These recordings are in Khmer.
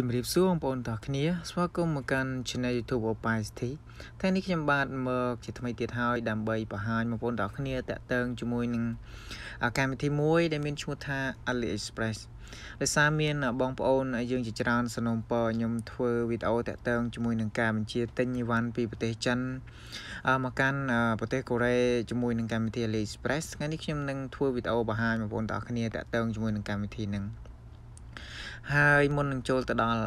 ជំរាបសួរបងប្អូនទាំងគ្នាស្វាគមន៍មកកាន់ Channel YouTube Opacity ថ្ងៃនេះខ្ញុំបាទមកជាថ្មីទៀតហើយដើម្បីបង្ហាញបងប្អូនទាំងគ្នាតាក់ទងជាមួយនឹងកម្មវិធីមួយដែលមានឈ្មោះថា AliExpress ដោយសារមានបងប្អូនយើងជាច្រើនសនំពខ្ញុំធ្វើវីដេអូតាក់ទងជាមួយនឹងការបញ្ជាទិញអីវ៉ាន់ពីប្រទេសចិនមកកាន់ប្រទេសកូរ៉េជាមួយនឹងកម្មវិធី AliExpress ថ្ងៃនេះខ្ញុំនឹងធ្វើវីដេអូបង្ហាញបងប្អូនទាំងគ្នាតាក់ទងជាមួយនឹងកម្មវិធីហ្នឹងហើយមុននឹងចូលទៅដល់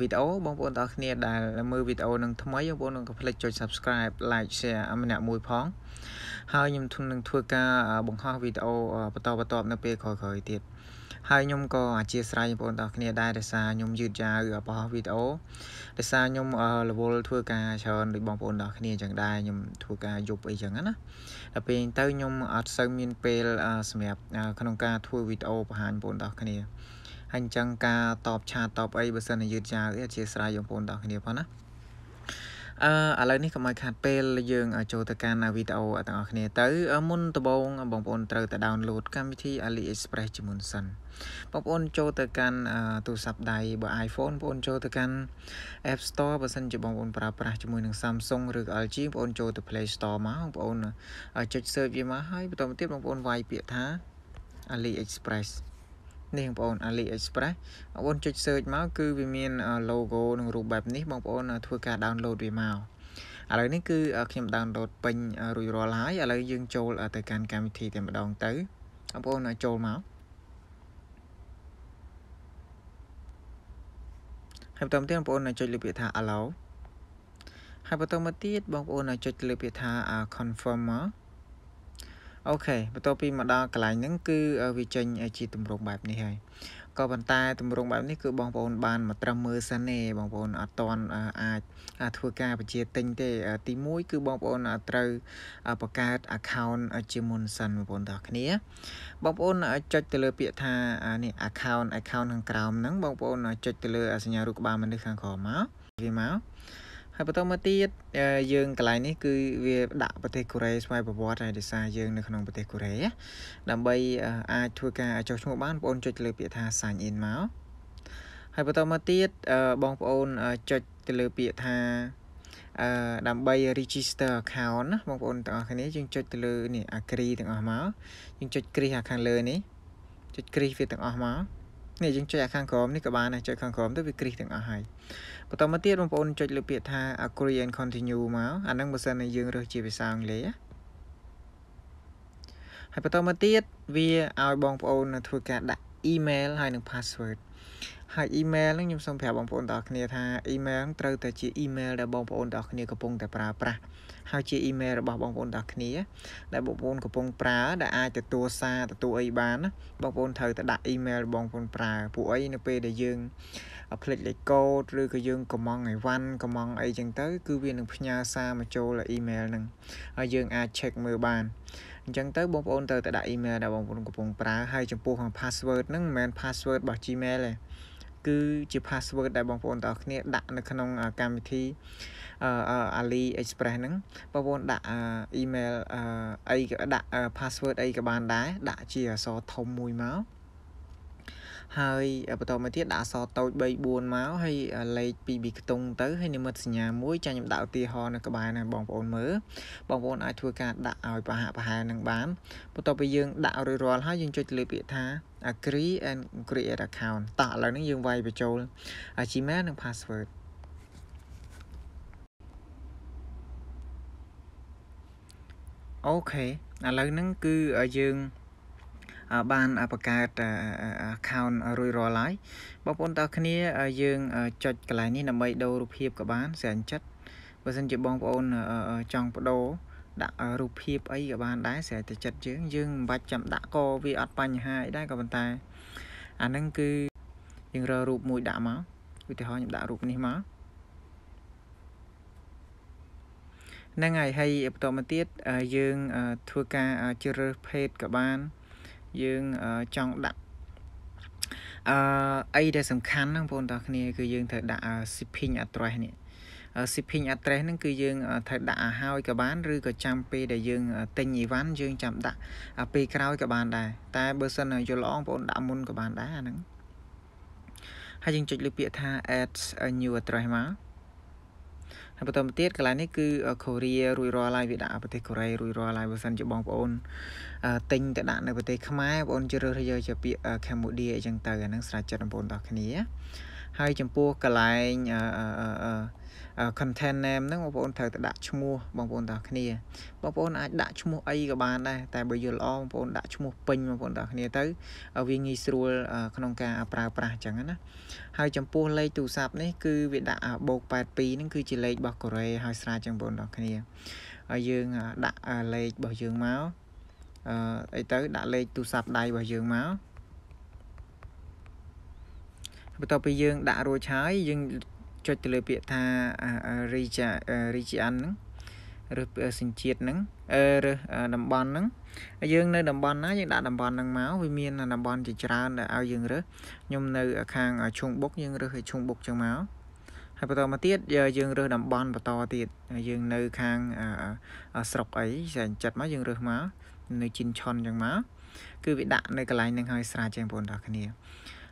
វីដេអូបងប្អូនទាំងអស់គ្នាដែលមើលវីដេអូនឹងថ្មីបងប្អូននឹងកុំភ្លេចចុច Subscribe Like Share ម្នាក់មួយផង ហើយខ្ញុំនឹងធ្វើការបង្ហោះវីដេអូបន្តបន្ទាប់នៅពេលក្រោយៗទៀតហើយខ្ញុំក៏អធិស្ឋានបងប្អូនទាំងអស់គ្នាដែរដោយសារខ្ញុំយឺតយ៉ាវបោះវីដេអូដោយសារខ្ញុំរវល់ធ្វើការច្រើនដូចបងប្អូនទាំងអស់គ្នាអញ្ចឹងដែរខ្ញុំធ្វើការយប់អីចឹងណាដល់ពេលទៅខ្ញុំអត់សូវមានពេលសម្រាប់ក្នុងការធ្វើវីដេអូបង្ហាញបងប្អូនទាំងអស់គ្នាហើយអញ្ចឹងការតបឆាតតបអីបើសិនជាយឺតយ៉ាវអីអធិស្ស្រ័យបងប្អូនបងប្អូនគ្នាផងណាអឺឥឡូវនេះកុំឲ្យខាត់ពេលយើងចូលទៅកាន់វីដេអូទាំងអស់គ្នាទៅមុនដំបូងបងប្អូនត្រូវតែ download កម្មវិធី AliExpress ជាមុនសិនបងប្អូនចូលទៅកាន់ទូរស័ព្ទដៃបើ iPhone បងប្អូនចូលទៅកាន់ App Store បើសិនជាបងប្អូនប្រើប្រាស់ជាមួយនឹង Samsung ឬ LG បងប្អូនចូលទៅ Play Store មកបងប្អូនចុច search វាមកហើយបន្តមកទៀតបងប្អូនវាយពាក្យថា AliExpress នេះបងប្អូន AliExpress បងប្អូនចុច search មកគឺវាមាន logo និងរូបបែបនេះ បងប្អូន ធ្វើការ download វាមកឥឡូវនេះគឺខ្ញុំ download ពេញរួចរាល់ហើយឥឡូវយើងចូលទៅកាន់កម្មវិធីតែម្ដងទៅបងប្អូនចូលមកហើយបន្តមកទៀតបងប្អូនចុចលើពាក្យថា allow ហើយបន្តមកទៀតបងប្អូនចុចលើពាក្យថា confirm មកអូខេបន្ទាប់ពីមកដល់កន្លែងហ្នឹងគឺវាចេញជាទម្រង់បែបនេះហើយក៏ប៉ុន្តែទម្រង់បែបនេះគឺបងប្អូនបានមកត្រឹមមើលសិនទេបងប្អូនអត់តន់អាចធ្វើការបញ្ជាទិញទេ ទី1គឺបងប្អូនត្រូវបង្កើត account ជាមុនសិនបងប្អូនទាំងគ្នាបងប្អូនចុចទៅលើ ពាក្យថានេះ account account ខាងក្រោមហ្នឹងបងប្អូនចុចទៅលើសញ្ញារូបក្បាលមនុស្សខាងក្រោមមកវាមកហើយបន្តមកទៀតយើងកន្លែងនេះគឺវាដាក់ប្រទេសកូរ៉េស្វ័យប្រវត្តិហើយដោយសារយើងនៅក្នុងប្រទេសកូរ៉េដើម្បីអាចធ្វើការចុះឈ្មោះបានបងប្អូនចុចលើពាក្យថា sign in មកហើយបន្តមកទៀតបងប្អូនចុចទៅលើពាក្យថាអឺដើម្បី register account ណាបងប្អូនទាំងអស់គ្នាយើងចុចទៅលើនេះ agree ទាំងអស់មកយើងចុច click ខាងលើនេះចុច click វាទាំងអស់មកនេះយើងចុចខាងក្រោមនេះក៏បានដែរចុចខាងក្រោមទៅវាគ្រីសទាំងអស់ហើយបន្តមកទៀតបងប្អូនចុចលើពាក្យថា agree and continue មកអាហ្នឹងបើសិនតែយើងរើសជាភាសាអង់គ្លេសហើយបន្តមកទៀតវាឲ្យបងប្អូនធ្វើការដាក់ email ហើយនិង password ហើយ email ហ្នឹងខ្ញុំសូមប្រាប់បងប្អូនទាំងអស់គ្នាថា email ត្រូវតែជា email ដែលបងប្អូនទាំងអស់គ្នាកំពុងតែប្រើប្រាស់ហើយជាអ៊ីមែលរបស់បងប្អូនទាំងគ្នា ដែលបងប្អូនកំពុងប្រើដែលអាចទទួលសារទទួលអីបានណាបងប្អូនត្រូវតែដាក់អ៊ីមែលបងប្អូនប្រើពួកអីនៅពេលដែលយើងផ្លេចលេខកូដឬក៏យើងកំងអីវ៉ាន់កំងអីចឹងទៅ គឺវានឹងផ្ញើសារមកចូលអ៊ីមែលហ្នឹងហើយយើងអាច check មើលបានអញ្ចឹងទៅបងប្អូនត្រូវតែដាក់ email ដែលបងប្អូនកំពុងប្រើហើយចំពោះ password ហ្នឹងមិនមែន password របស់ Gmail ទេគឺជា password ដែលបងប្អូនទាំងអស់គ្នាដាក់នៅក្នុងកម្មវិធី Ali Express ហ្នឹងបងប្អូនដាក់ email អីក៏ដាក់ password អីក៏បានដែរដាក់ជាអក្សរធំមួយមកហើយបន្តមកទៀតដាក់អក្សរតូច3 4មកហើយលេខ2 2ខ្ទង់ទៅហើយនិមិត្តសញ្ញាមួយចាខ្ញុំដាក់ឧទាហរណ៍នៅក្បែរណាបងប្អូនមើលបងប្អូនអាចធ្វើការដាក់ឲ្យប្រហាក់ប្រហែលនឹងបានបន្ទាប់ពីយើងដាក់រួចរាល់ហើយយើងចុចលើពាក្យថា agree and create account តោះឥឡូវនេះយើងវាយបញ្ចូល Gmail និង password អូខេឥឡូវហ្នឹងគឺយើងបានបង្កើត account រួចរាល់ហើយបងប្អូនតើគ្នា យើងចុចកន្លែងនេះដើម្បីដូររូបភាពក៏បានសែនចិត្តបើសិនជាបងប្អូនចង់បដូរដាក់រូបភាពអីក៏បានដែរស្រេចតែចិត្តយើងយើងមិនបាច់ចាំដាក់ក៏វាអត់បញ្ហាអីដែរក៏ប៉ុន្តែ អាហ្នឹងគឺយើងរើរូបមួយដាក់មកឧទាហរណ៍ខ្ញុំដាក់រូបនេះមកហ្នឹងហើយហើយបន្តមកទៀតយើងធ្វើការជ្រើសរើសភេទក៏បានយើងចង់ដាក់អឺអីដែលសំខាន់ហ្នឹងបងប្អូនទាំងគ្នា គឺយើងត្រូវដាក់ shipping address នេះ shipping address ហ្នឹងគឺយើងត្រូវដាក់ឲ្យហើយក៏បាន ឬក៏ចាំពេលដែលយើងទិញអីវ៉ាន់យើងចាំដាក់ពេលក្រោយក៏បានដែរតែ បើសិនយល់ល្អបងប្អូនដាក់មុនក៏បានដែរអាហ្នឹងហើយយើងចុចលើពាក្យថា add a new address មកហើយបន្តមកទៀតកន្លែងនេះគឺកូរ៉េរួចរាល់ហើយវាដាក់ប្រទេសកូរ៉េរួចរាល់ហើយបើសិនជាបងប្អូនទិញទៅដាក់នៅប្រទេសខ្មែរបងប្អូនជ្រើសរើសយកជាពាក្យកម្ពុជាអីចឹងទៅអាហ្នឹងស្រេចចិត្តបងប្អូនទាំងគ្នាហើយចំពោះកន្លែងអឺអឺអឺ content name ហ្នឹងបងប្អូនត្រូវតែដាក់ឈ្មោះបងប្អូនទាំងគ្នាបងប្អូនអាចដាក់ឈ្មោះអីក៏បានដែរតែបើយល់ល្អបងប្អូនដាក់ឈ្មោះពេញបងប្អូនទាំងគ្នាទៅវាងាយស្រួលក្នុងការ ប្រើប្រាស់អញ្ចឹងណាហើយចំពោះលេខទូរស័ព្ទនេះគឺវាដាក់បូក82ហ្នឹងគឺជាលេខរបស់កូរ៉េហើយស្រាចឹងបងប្អូនទាំងគ្នាហើយយើងដាក់លេខរបស់យើងមកអឺអីទៅដាក់លេខទូរស័ព្ទដៃរបស់យើងមកបន្ទាប់ពីយើងដាក់រួចហើយយើងចុចទៅលើពាក្យថា region region ហ្នឹងឬសញ្ជាតិហ្នឹងឬតំបន់ហ្នឹងយើងនៅតំបន់ណាយើងដាក់តំបន់ហ្នឹងមកវាមានតំបន់ជាច្រើនដែលឲ្យយើងរើសខ្ញុំនៅខាងឈុងបុកយើងរើសឲ្យឈុងបុកចឹងមកហើយបន្តមកទៀតយើងរើសតំបន់បន្តទៀតយើងនៅខាងស្រុកអីចាញ់ចិត្តមកយើង រើសមកនៅជីនឆុនចឹងមកគឺវាដាក់នៅកន្លែងហ្នឹងឲ្យស្រាចឹងបងប្អូនទាំងគ្នា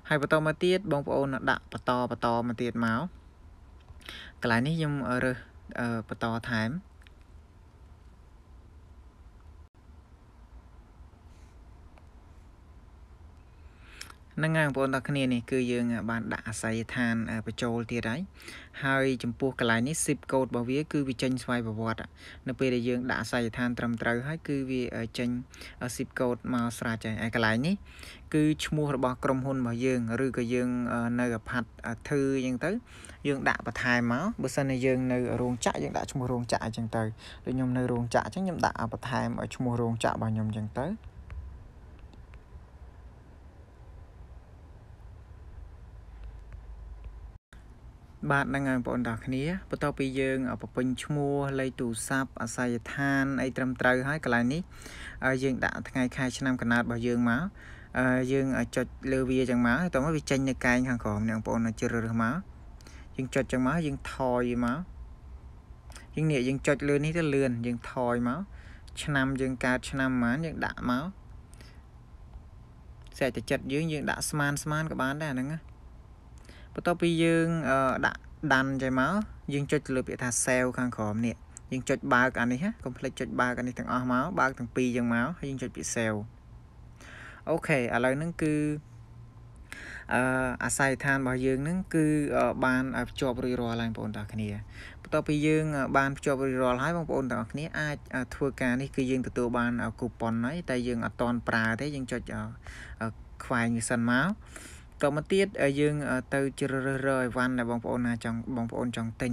ហើយបន្តមកទៀតបងប្អូនដាក់បន្តបន្តមកទៀតមកកន្លែងនេះខ្ញុំរើសបន្តថែមហ្នឹងហើយបងប្អូនទាំងគ្នានេះគឺយើងបានដាក់អាស័យដ្ឋានបញ្ចូលទៀតហើយហើយចំពោះកន្លែងនេះ zip code របស់វាគឺវាចេញស្វ័យប្រវត្តិនៅពេលដែលយើង ដាក់អាស័យដ្ឋានត្រឹមត្រូវ ហើយគឺវាចេញ zip code មកស្រាច់ហើយឯកន្លែងនេះ គឺឈ្មោះរបស់ក្រុមហ៊ុនរបស់យើងឬក៏យើង នៅអផាតធឺអញ្ចឹងទៅយើងដាក់បន្ថែមមកបើសិនជាយើងនៅរោងចក្រយើងដាក់ឈ្មោះរោងចក្រអញ្ចឹងទៅដូចខ្ញុំនៅរោងចក្រអញ្ចឹងខ្ញុំដាក់បន្ថែមឲ្យឈ្មោះរោងចក្ររបស់ខ្ញុំអញ្ចឹងទៅបាទហ្នឹងហើយបងប្អូនទាំងគ្នាបន្ទាប់ពីយើងបំពេញឈ្មោះលេខទូរស័ព្ទអាស័យដ្ឋានអីត្រឹមត្រូវហើយកន្លែងនេះយើងដាក់ថ្ងៃខែឆ្នាំកំណើតរបស់យើងមកយើងចុចលើវាចឹងមកតោះមកវាចេញនៅកែងខាងក្រោមនេះបងប្អូនជ្រើសរើសមកយើងចុចចឹងមកយើងថយមកយើងនេះយើងចុចលើនេះទៅលឿនយើងថយមកឆ្នាំយើងកើតឆ្នាំហ្មងយើងដាក់មកសេចក្ដីចិត្តយើងយើងដាក់ស្មានស្មានក៏បានដែរអាហ្នឹងណាបន្ទាប់ពីយើងដាក់ដាន់ចេញមកយើងចុចលើពាក្យថា save ខាងក្រោមនេះយើងចុចបើកអានេះណាកុំភ្លេចចុចបើកអានេះទាំងអស់មកបើកទាំងពីរយើងមកហើយយើងចុចពាក្យ save អូខេឥឡូវហ្នឹងគឺអឺអាស័យដ្ឋានរបស់យើងហ្នឹងគឺ បានភ្ជាប់រួចរាល់ហើយបងប្អូនទាំងអស់គ្នាបន្ទាប់ពីយើងបានភ្ជាប់រួចរាល់ហើយបងប្អូនទាំងអស់គ្នាអាចធ្វើការនេះគឺយើងទទួលបាន coupon ហើយតែយើងអត់តន់ប្រើទេយើងចុចខ្វែងវាសិនមកតមកទៀតយើងទៅជ្រើសរើសរកអីវ៉ាន់ដែលបងប្អូនណាចង់បងប្អូនចង់ទិញ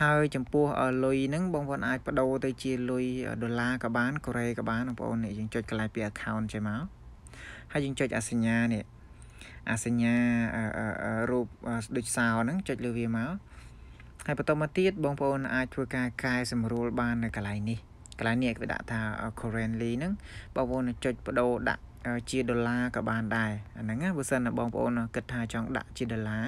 ហើយ ចំពោះលុយហ្នឹងបងប្អូន អាចបដូរទៅជាលុយដុល្លារក៏បានកូរ៉េក៏បានបងប្អូននេះយើងចុចកន្លែងពី account ចេញមកហើយយើងចុចអសញ្ញានេះអសញ្ញារូបដូចសោហ្នឹងចុចលើវាមកហើយបន្តមកទៀតបងប្អូនអាចធ្វើការកែសម្រួលបាននៅកន្លែងនេះកន្លែងនេះគេដាក់ថា currently ហ្នឹងបងប្អូនចុចបដូរដាក់ជាដុល្លារក៏បានដែរអាហ្នឹងណាបើសិនណាបងប្អូនគិតថាចង់ដាក់ជាដុល្លារ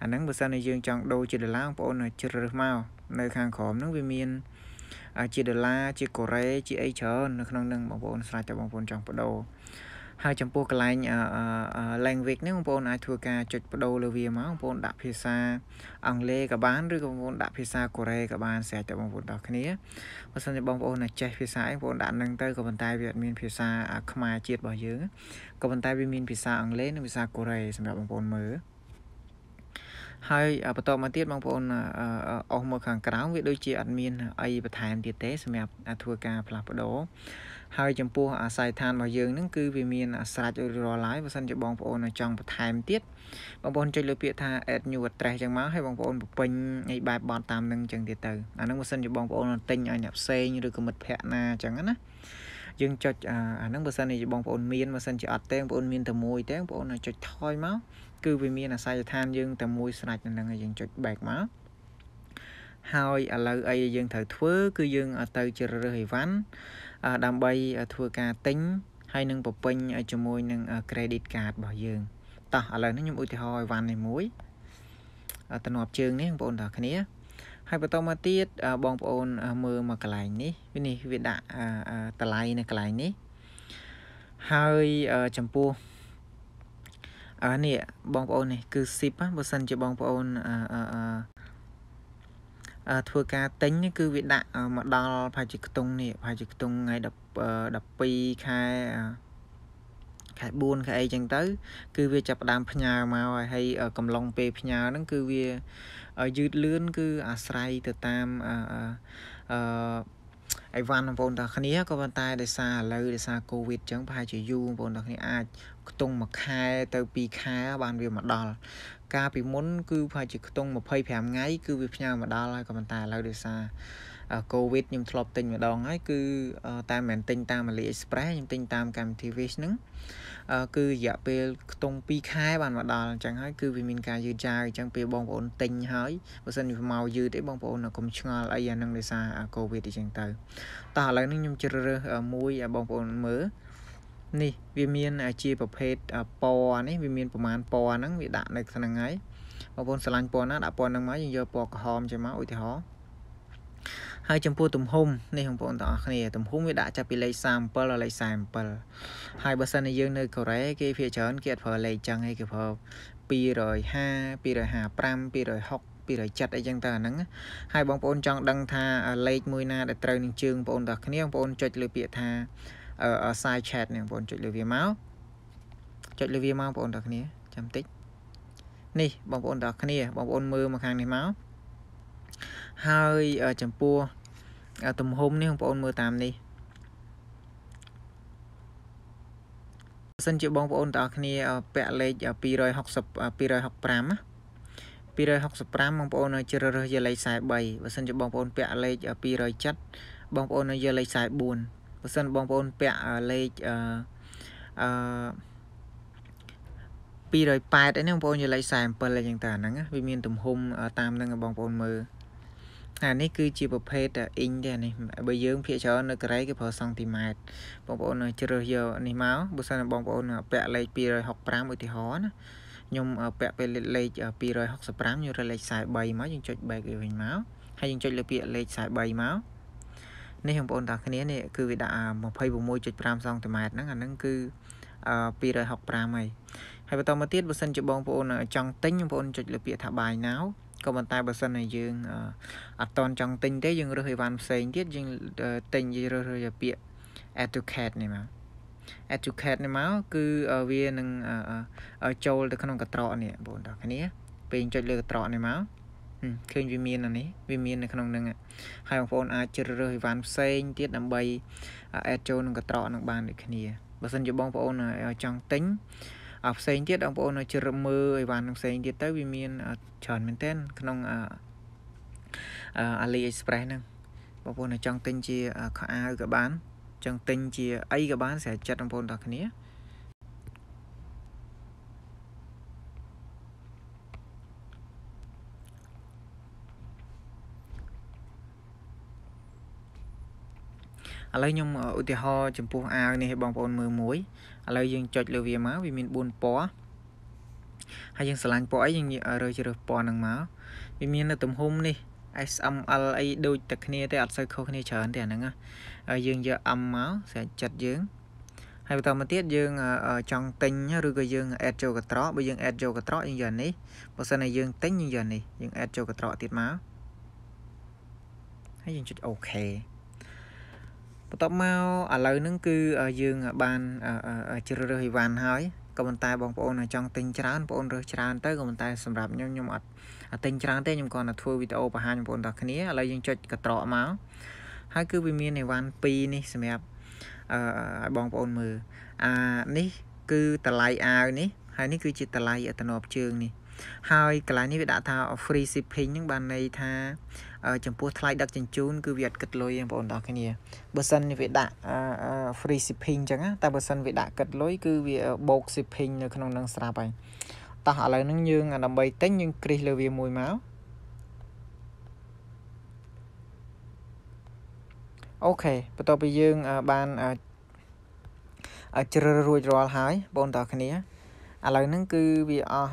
អាហ្នឹងបើសិនណាយើងចង់ដូរជាដុល្លារបងប្អូនជ្រើសមកនៅខាងក្រោមហ្នឹងវាមានជាដុល្លារជាកូរ៉េជាអីច្រើននៅក្នុងនឹងបងប្អូនស្រេចតែបងប្អូនចង់បដូរហើយចំពោះកន្លែង language ហ្នឹងបងប្អូនអាចធ្វើការចុចបដូរលើវាមកបងប្អូនដាក់ភាសា អង់គ្លេសក៏បានឬក៏បងប្អូនដាក់ភាសាកូរ៉េក៏បានស្រេចតែបងប្អូនបងគ្នាបើសិនជាបងប្អូនណាចេះភាសាអីបងប្អូនដាក់នឹងទៅក៏ប៉ុន្តែវាអត់មានភាសាខ្មែរជាតិរបស់យើងក៏ប៉ុន្តែវាមានភាសាអង់គ្លេសនិងភាសាកូរ៉េសម្រាប់បងប្អូនមើលហើយបន្តមកទៀតបងប្អូនអស់មកខាងក្រៅវាដូចជា អត់មានអីបន្ថែមទៀតទេសម្រាប់ធ្វើការផ្លាស់ប្ដូរហើយចំពោះអាស័យដ្ឋានរបស់យើងហ្នឹងគឺវាមានអាស្រេចរួចរាល់ហើយបើសិនជាបងប្អូន ចង់បន្ថែមទៀតបងប្អូនចុចលើពាក្យថា add new address ចឹងមកហើយបងប្អូនបពេញអីបែបបត់តាមនឹងចឹងទៀតទៅអាហ្នឹងបើសិនជាបងប្អូនទិញឲ្យអ្នកផ្សេងឬក៏មិត្តភ័ក្តិណាចឹងណាយើងចុចអាហ្នឹងបើសិនជាបងប្អូនមានបើសិនជាអត់ទេបងប្អូនមានតែមួយទេបងប្អូនចុចថយមកគឺវាមានអាស័យដ្ឋានយើងតែមួយស្រេចនៅនឹងយើងចុច back មកហើយឥឡូវអីយើងត្រូវធ្វើគឺយើងទៅជ្រើសរើសអីវ៉ាន់ដើម្បីធ្វើការទិញហើយនឹងបំពេញជាមួយនឹង credit card របស់យើង តោះឥឡូវនេះខ្ញុំឧទាហរណ៍ឲ្យវ៉ាន់នេះមួយតំណប់ជើងនេះបងប្អូនទាំងគ្នាហើយបន្តមកទៀតបងប្អូនមើលមកកន្លែងនេះវានេះវាដាក់តម្លៃនៅកន្លែងនេះហើយចំពោះអានេះបងប្អូននេះគឺ ship បើសិនជាបងប្អូនអឺធ្វើការទិញគឺវាដាក់មកដល់ប្រហែលជាខ្ទង់នេះប្រហែលជាខ្ទង់ថ្ងៃ12ខែខែ4ខែអីចឹងទៅ គឺវាចាប់ផ្ដើមផ្ញើមកហើយហើយកំឡុងពេលផ្ញើហ្នឹងគឺវាយឺតលឿនគឺអាស្រ័យទៅតាមអឺអីវ៉ាន់បងប្អូនទាំងគ្នាក៏ប៉ុន្តែដោយសារឥឡូវដោយសារកូវីដចឹងប្រហែលជាយូរបងប្អូនទាំងគ្នាអាចខ្ទង់មួយខែ ទៅ2ខែបានវាមកដល់កាលពីមុនគឺប្រហែលជាខ្ទង់25ថ្ងៃគឺវាផ្ញើមកដល់ហើយក៏ប៉ុន្តែឥឡូវដោយសារកូវីដខ្ញុំធ្លាប់ទិញម្ដងហើយ គឺតែមិនមែនទិញតាម AliExpress ខ្ញុំទិញតាមកម្មវិធី Wish ហ្នឹងគឺរយៈពេលខ្ទង់2ខែបានមកដល់អញ្ចឹងហើយគឺវាមានការយឺតយ៉ាវអញ្ចឹងពេលបងប្អូនទិញហើយបើសិនវាមកយឺតទេបងប្អូនកុំឆ្ងល់អីអាហ្នឹងដោយសារកូវីដអញ្ចឹងទៅតោះឥឡូវនេះខ្ញុំជ្រើសរើសមួយឲ្យបងប្អូនមើលនេះវាមានជាប្រភេទពណ៌នេះវាមានប្រមាណពណ៌ហ្នឹងវាដាក់នៅក្នុងហ្នឹងហើយបងប្អូនស្រឡាញ់ពណ៌ណាដាក់ពណ៌ហ្នឹងមកយើងយកពណ៌ក្រហមចេញមកឧទាហរណ៍ហើយចំពោះទំហំនេះបងប្អូនទាំងអស់គ្នាទំហំវាដាក់ចាប់ពីលេខ37ដល់លេខ47ហើយបើសិនជាយើងនៅកូរ៉េគេភាគច្រើនគេអត់ប្រើលេខចឹងទេគេប្រើ250 255 260 270អីចឹងទៅអាហ្នឹងហើយបងប្អូនចង់ដឹងថាលេខមួយណាដែលត្រូវនឹងជើងបងប្អូនទាំងគ្នាបងប្អូនចុចលើពាក្យថា side chat នេះបងប្អូនចុចលើវាមកចុចលើវាមកបងប្អូនទាំងគ្នាចាំតិចនេះបងប្អូនទាំងគ្នាបងប្អូនមើលមកខាងនេះមកហើយចំពោះទំហំនេះបងប្អូនមើលតាមនេះសិនជាបងប្អូនទាំងគ្នា ពាក់លេខ260 265 265បងប្អូនជ្រើសរើសយកលេខ43បើសិនជាបងប្អូនពាក់លេខ270បងប្អូនយកលេខ44បើសិនបងប្អូនពាក់លេខអឺ208អីហ្នឹងបងប្អូនយកលេខ47អីចឹងតើហ្នឹងវាមានទំហំតាមហ្នឹងបងប្អូនមើលអានេះគឺជាប្រភេទអ៊ីងទេនេះបើយើងភាគច្រើននៅកូរ៉េគេប្រើសង់ទីម៉ែត្របងប្អូនជ្រើសយកនេះមកបើសិនបងប្អូន ពាក់លេខ265ឧទាហរណ៍ណាខ្ញុំ ពាក់ពេលលេខ265ខ្ញុំរើសលេខ43មកយើងចុច back វាវិញមកហើយយើងចុចលើពាក្យលេខ43មកនេះបងប្អូនទាំងគ្នានេះគឺវាដាក់26.5សង់ទីម៉ែត្រហ្នឹងអាហ្នឹងគឺ265ហើយហើយបន្តមកទៀតបើសិនជាបងប្អូនចង់ទិញបងប្អូនចុចលើពាក្យថា buy now ក៏ប៉ុន្តែបើសិនតែយើងអត់តន់ចង់ទិញទេយើងរើសអីវ៉ាន់ផ្សេងទៀតយើងទិញរើសរើសពាក្យ educate នេះមក educate នេះមកគឺវានឹងចូលទៅក្នុងកត្រកនេះបងប្អូនទាំងគ្នាពេលចុចលើកត្រកនេះមកឃើញវាមានអានេះវាមាននៅក្នុងហ្នឹងហើយបងប្អូនអាចជ្រើសរើសអីវ៉ាន់ផ្សេងទៀតដើម្បីអេតចូលនឹងកត្រកនឹងបានដូចគ្នាបើសិនជាបងប្អូនចង់ទិញផ្សេងទៀតបងប្អូនជ្រើសមើលអីវ៉ាន់ផ្សេងទៀតទៅវាមានច្រើនមែនទែនក្នុង AliExpress ហ្នឹងបងប្អូនចង់ទិញជាខោអាវក៏បាន ចង់ទិញជាអីក៏បានស្រេចចិត្តបងប្អូនទាំងគ្នាឥឡូវខ្ញុំឧទាហរណ៍ចំពោះអាវនេះឲ្យបងប្អូនមើលមួយឥឡូវយើងចុចលើវាមកវាមាន4ពណ៌ហើយយើងស្រឡាញ់ពណ៌អីយើងរើសជ្រើសពណ៌ហ្នឹងមកវាមាននៅ ទំហំនេះ SML អីដូចតែគ្នាទេអត់សូវខុសគ្នាច្រើនទេអាហ្នឹងហើយយើងយក M មកស្រេចចិត្តយើងហើយបន្តមកទៀតយើងចង់ទិញឬក៏យើង add ចូលកត្រកបើយើង add ចូលកត្រកយើងយកនេះបើសិនតែយើងទិញយើងយកនេះយើង add ចូលកត្រកទៀតមកហើយយើងចុច OK បន្ទាប់មកឥឡូវហ្នឹងគឺយើងបានជ្រើសរើសអីវ៉ាន់ហើយក៏ប៉ុន្តែបងប្អូនចង់ទិញច្រើនបងប្អូនរើសច្រើន ទៅក៏ប៉ុន្តែសម្រាប់ខ្ញុំខ្ញុំអត់ទិញច្រើនទេខ្ញុំគ្រាន់តែធ្វើវីដេអូបង្ហាញបងប្អូនទាំងគ្នាឥឡូវយើងចុចកត្រកមកហើយគឺវាមានអីវ៉ាន់2នេះសម្រាប់អឺឲ្យបងប្អូនមើលអានេះគឺតម្លៃអាវនេះ ហើយនេះគឺជាតម្លៃអត្តនបជើងនេះ ហើយកន្លែងនេះវាដាក់ថា free shipping ហ្នឹងបានន័យថាចំពោះថ្លៃដឹកជញ្ជូនគឺវាអត់គិតលុយទេបងប្អូនទាំងគ្នាបើសិនវាដាក់ free shipping អញ្ចឹងតែបើសិនវាដាក់គិតលុយគឺវាបូក shipping នៅក្នុងនឹង ស្រាប់ហើយតោះឥឡូវហ្នឹងយើងដើម្បីទិញយើងគ្រីសលើវាមួយមកអូខេបន្ទាប់ពីយើងបានជ្រើសរួចរាល់ហើយបងតើគ្នាឥឡូវហ្នឹងគឺវាអស់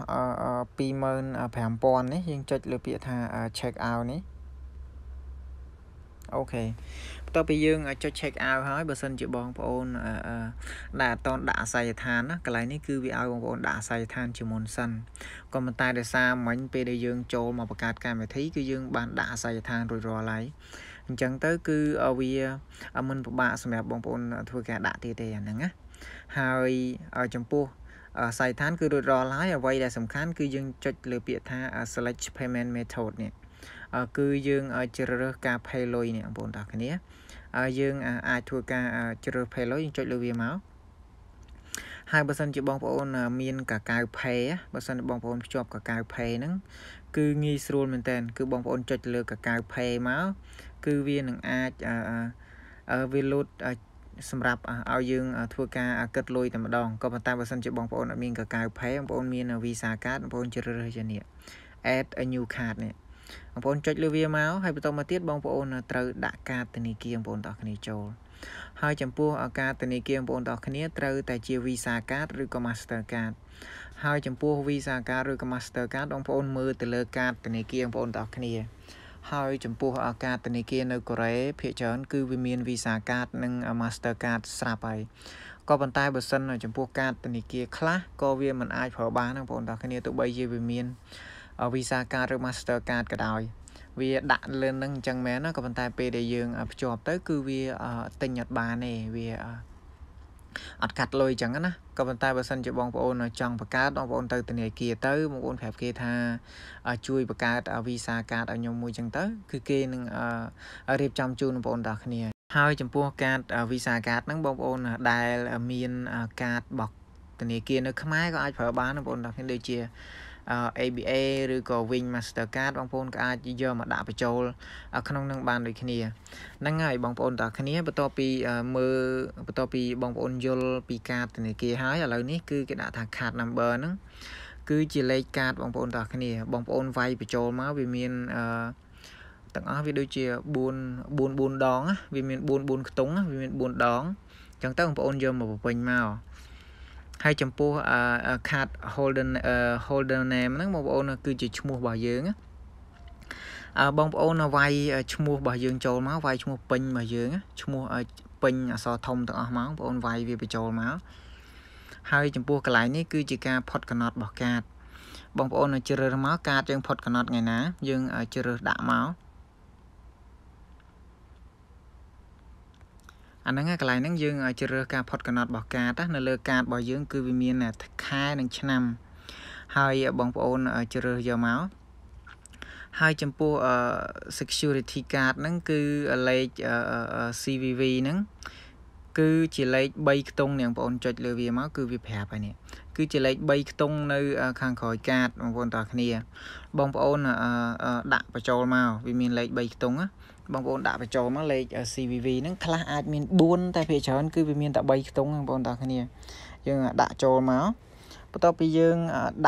25000នេះយើងចុចលើពាក្យថា check out នេះអូខេបន្ទាប់ពីយើងចុច check out ហើយបើសិនជាបងប្អូនដែលអត់តន់ដាក់អាស័យដ្ឋានណាកន្លែងនេះគឺវាឲ្យបងប្អូនដាក់អាស័យដ្ឋានជាមុនសិនក៏ប៉ុន្តែដោយសារមិញពេលដែលយើងចូលមកបង្កើតកម្មវិធី គឺយើងបានដាក់អាស័យដ្ឋានរួចរាល់ហើយអញ្ចឹងទៅ គឺវាមិនពិបាកសម្រាប់បងប្អូនធ្វើការដាក់ទៀតទេអាហ្នឹងណាហើយចំពោះសាយឋាន គឺរួចរាល់ហើយអ្វីដែលសំខាន់គឺយើងចុចលើពាក្យថា select payment method នេះគឺយើងជ្រើសរើសការផេលុយនេះបងប្អូនបងប្អូនយើងអាចធ្វើការជ្រើសផេលុយយើងចុចលើវាមកហើយបើសិនជាបងប្អូន មានកកៅផេបើសិនបងប្អូនភ្ជាប់កកៅផេហ្នឹងគឺងាយស្រួលមែនតើគឺបងប្អូនចុចលើកកៅផេមកគឺវានឹងអាចវាលូតសម្រាប់ឲ្យយើងធ្វើការគិតលុយតែម្ដងក៏ប៉ុន្តែបើសិនជាបងប្អូនអត់មានកកៅផេបងប្អូន មាន Visa card បងប្អូន ជ្រើសរើសជានេះ add a new card នេះបងប្អូនចុចលើវាមកហើយបន្តមកទៀតបងប្អូនត្រូវដាក់ការធនាគារបងប្អូនទាំងអស់គ្នាចូលហើយចំពោះការធនាគារបងប្អូនទាំងអស់គ្នាត្រូវតែជា Visa card ឬក៏ Master card ហើយចំពោះ Visa card ឬក៏ Master card បងប្អូនមើលទៅលើការធនាគារបងប្អូនទាំងអស់គ្នាហើយចំពោះការធនាគារនៅកូរ៉េភាគច្រើនគឺវាមាន Visa card និង Master card ស្រាប់ហើយក៏ប៉ុន្តែបើសិនចំពោះការធនាគារខ្លះក៏វាមិនអាចប្រើបានបងប្អូនទាំងគ្នាទោះបីជាវាមាន Visa card ឬ Master card ក៏ដោយវាដាក់លើនឹងអញ្ចឹងមែនណាក៏ប៉ុន្តែពេលដែលយើងភ្ជាប់ទៅគឺវាទិញអត់បានទេវាអត់កាត់លុយអញ្ចឹងណាក៏ប៉ុន្តែបើសិនជាបងប្អូន ចង់បង្កើតបងប្អូនទៅធនាគារទៅបងប្អូនប្រាប់គេថា ជួយបង្កើត Visa card ឲ្យខ្ញុំមួយអញ្ចឹងទៅគឺគេនឹងរៀបចំជូនបងប្អូនដល់គ្នា ហើយចំពោះកាត Visa card ហ្នឹងបងប្អូនដែលមានកាតរបស់ធនាគារនៅខ្មែរក៏អាចប្រើបានបងប្អូនដល់គ្នាដូចជា ABA ឬក៏ Wing Mastercard បងប្អូនក៏អាចយកមកដាក់បញ្ចូលក្នុងនឹងបានដូចគ្នាហ្នឹងហើយបងប្អូនតើគ្នាបន្ទាប់ពីមើលបន្ទាប់ពីបងប្អូនយល់ពីការធនាគារហើយឥឡូវនេះគឺគេដាក់ថា card number ហ្នឹងគឺជាលេខកាតបងប្អូនតោះគ្នាបងប្អូនវាយបញ្ចូលមកវាមានអឺទាំងអស់វាដូចជា4 4 4ដងវាមាន4 4ខ្ទង់វាមាន4ដងអញ្ចឹងទៅបងប្អូនយកមកបំពេញមកហើយ ចំពោះ card holder holder name ហ្នឹងបងប្អូនគឺជាឈ្មោះរបស់យើងអឺបងប្អូនវាយឈ្មោះរបស់យើងចូលមកវាយឈ្មោះពេញរបស់យើងឈ្មោះពេញអសរធំទាំងអស់មកបងប្អូនវាយវាបញ្ចូលមកហើយចំពោះកន្លែងនេះគឺជាការផុតកំណត់របស់កាតបងប្អូនជ្រើសរើសមកកាតយើងផុតកំណត់ថ្ងៃណា យើង ជ្រើសរើសដាក់មកអាហ្នឹងកន្លែងហ្នឹងយើងជ្រើសរើសការផុតកំណត់របស់កាតនៅលើកាតរបស់យើងគឺវាមានខែនិងឆ្នាំហើយបងប្អូនជ្រើសយកមកហើយចំពោះ security card ហ្នឹងគឺលេខ CVV ហ្នឹងគឺជាលេខ3ខ្ទង់នេះបងប្អូនចុចលើវាមកគឺវាប្រាប់ហើយនេះគឺជាលេខ3ខ្ទង់នៅខាងក្រោយកាតបងប្អូនតើគ្នាបងប្អូនដាក់បញ្ចូលមកវាមានលេខ3ខ្ទង់ណាបងប្អូនដាក់បញ្ចូលមកលេខ CVV ហ្នឹងខ្លះអាចមាន4តែភាគច្រើនគឺវាមានតែ3ខ្ទង់បងប្អូនតោះគ្នាយើងដាក់ចូលមកបន្ទាប់ពីយើង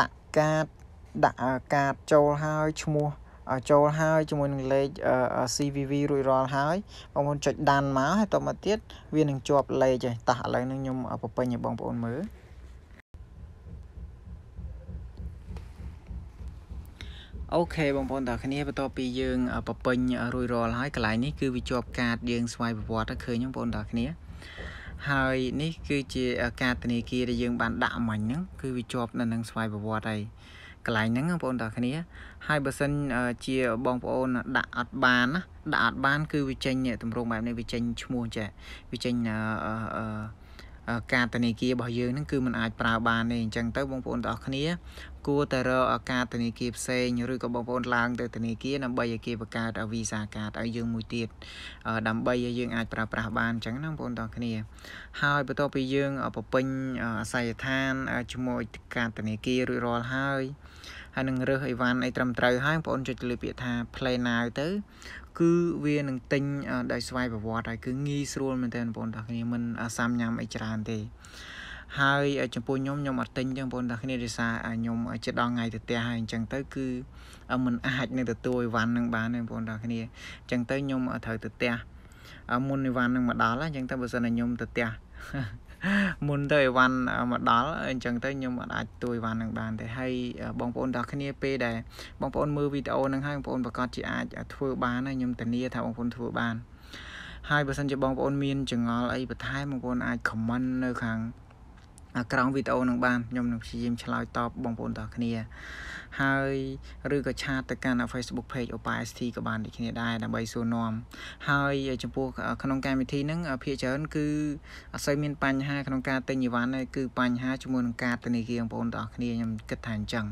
ដាក់កាតដាក់កាតចូលហើយឈ្មោះចូលហើយជាមួយនឹងលេខ CVV រួចរាល់ហើយបងប្អូនចុចដានមកហើយតទៅមកទៀតវានឹងជាប់លេខហើយតោះឥឡូវនឹងខ្ញុំបបិញឲ្យបងប្អូនមើលអូខេបងប្អូនតើគ្នាបន្ទាប់ពីយើងប្រពេញរួចរាល់ហើយកន្លែងនេះគឺវាជាប់កាតយើងស្វ័យប្រវត្តិឃើញបងប្អូនតើគ្នា ហើយនេះ គឺជាកាតធនាគារដែលយើងបានដាក់មិញហ្នឹងគឺវាជាប់នៅនឹងស្វ័យប្រវត្តិហើយកន្លែងហ្នឹងបងប្អូនតើគ្នា ហើយបើសិនជាបងប្អូនដាក់អត់បានណាដាក់អត់បានគឺវាចេញតម្រងបែបនេះវាចេញឈ្មោះចាវាចេញការធនាគាររបស់យើងហ្នឹងគឺมันអាចប្រើបានទេអញ្ចឹងទៅបងប្អូនទាំងអស់គ្នាគួរតែរកឱកាសធនាគារផ្សេងឬក៏បងប្អូនឡើងទៅធនាគារដើម្បីឲ្យគេបង្កើត Visa card ឲ្យយើងមួយទៀតដើម្បីឲ្យយើងអាចប្រើប្រាស់បានអញ្ចឹងណាបងប្អូនទាំងគ្នាហើយបន្ទាប់ពីយើងបំពេញអាស័យដ្ឋានជាមួយការធនាគាររួចរាល់ហើយហើយនឹងរើសអីវ៉ាន់អីត្រឹមត្រូវហើយបងប្អូនចុចលើពាក្យថា play now ទៅគឺវានឹងទិញដោយស្វ័យប្រវត្តិហើយគឺងាយស្រួលមែនទែនបងប្អូនទាំងគ្នាមិនសាំញ៉ាំអីច្រើនទេហើយចំពោះខ្ញុំខ្ញុំអត់ទិញចឹងបងប្អូនទាំងគ្នាដោយសារខ្ញុំចិត្តដល់ថ្ងៃទៅផ្ទះហើយអញ្ចឹងទៅ គឺมันអាចនឹងទទួលអីវ៉ាន់នឹងបានទេបងប្អូនទាំងគ្នាអញ្ចឹងទៅខ្ញុំត្រូវទៅផ្ទះមុនអីវ៉ាន់នឹងមកដល់អញ្ចឹងទៅបើសិនតែខ្ញុំទៅផ្ទះមុនទៅអីវ៉ាន់មកដល់អញ្ចឹងទៅខ្ញុំអត់អាចទួយវ៉ាន់នឹងបានទេហើយបងប្អូនទាំងគ្នាពេលដែលបងប្អូនមើលវីដេអូនឹងហើយបងប្អូនប្រកាសជាអាចធ្វើបាន ហើយខ្ញុំធានាថាបងប្អូនធ្វើបានហើយបើសិនជាបងប្អូនមានចង្អល់អីបន្ថែមបងប្អូនអាច comment នៅខាងក្រោមវីដេអូនឹងបានខ្ញុំនឹងព្យាយាមឆ្លើយតបបងប្អូនទាំងគ្នា ហើយឬក៏ឆាតទៅកាន់ Facebook page Opa ST ក៏បានដូចគ្នាដែរដើម្បីសួរនាំ ហើយចំពោះក្នុងកម្មវិធីហ្នឹងភាគច្រើនគឺអត់សូវមានបញ្ហាក្នុងការ ទិញអីវ៉ាន់ទេគឺបញ្ហាជាមួយនឹងការធនាគារបងប្អូនទាំងគ្នាខ្ញុំគិតថាអញ្ចឹង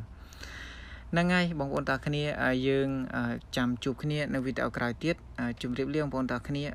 ហ្នឹងហើយបងប្អូនទាំងគ្នាយើងចាំជួបគ្នានៅវីដេអូក្រោយទៀតជម្រាបលាបងប្អូនទាំងគ្នា